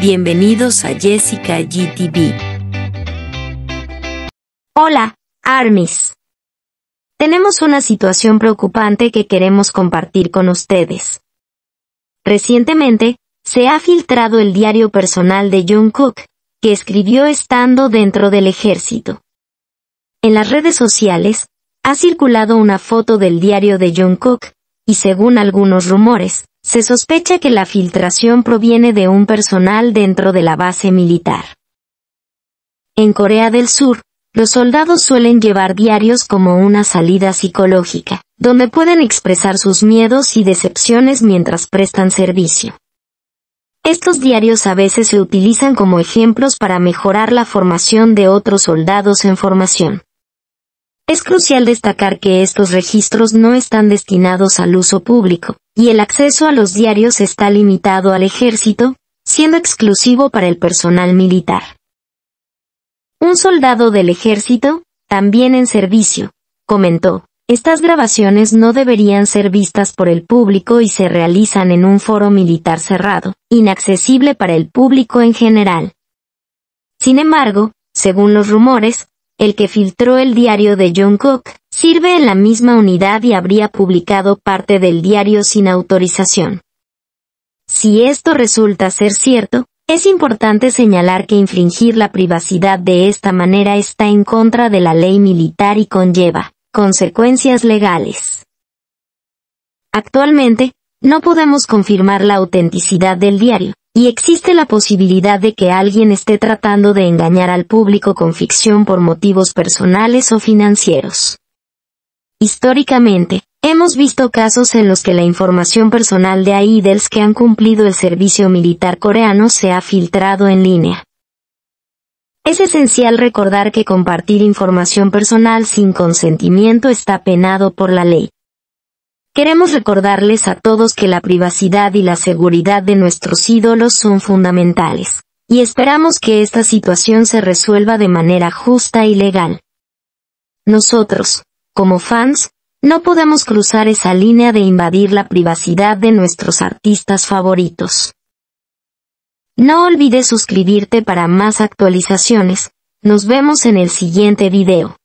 Bienvenidos a Jessica GTV. Hola, Armis. Tenemos una situación preocupante que queremos compartir con ustedes. Recientemente, se ha filtrado el diario personal de Jungkook, que escribió estando dentro del ejército. En las redes sociales, ha circulado una foto del diario de Jungkook, y según algunos rumores, se sospecha que la filtración proviene de un personal dentro de la base militar. En Corea del Sur, los soldados suelen llevar diarios como una salida psicológica, donde pueden expresar sus miedos y decepciones mientras prestan servicio. Estos diarios a veces se utilizan como ejemplos para mejorar la formación de otros soldados en formación. Es crucial destacar que estos registros no están destinados al uso público, y el acceso a los diarios está limitado al ejército, siendo exclusivo para el personal militar. Un soldado del ejército, también en servicio, comentó, estas grabaciones no deberían ser vistas por el público y se realizan en un foro militar cerrado, inaccesible para el público en general. Sin embargo, según los rumores, el que filtró el diario de John Cook, sirve en la misma unidad y habría publicado parte del diario sin autorización. Si esto resulta ser cierto, es importante señalar que infringir la privacidad de esta manera está en contra de la ley militar y conlleva consecuencias legales. Actualmente, no podemos confirmar la autenticidad del diario, y existe la posibilidad de que alguien esté tratando de engañar al público con ficción por motivos personales o financieros. Históricamente, hemos visto casos en los que la información personal de idols que han cumplido el servicio militar coreano se ha filtrado en línea. Es esencial recordar que compartir información personal sin consentimiento está penado por la ley. Queremos recordarles a todos que la privacidad y la seguridad de nuestros ídolos son fundamentales, y esperamos que esta situación se resuelva de manera justa y legal. Nosotros, como fans, no podemos cruzar esa línea de invadir la privacidad de nuestros artistas favoritos. No olvides suscribirte para más actualizaciones, nos vemos en el siguiente video.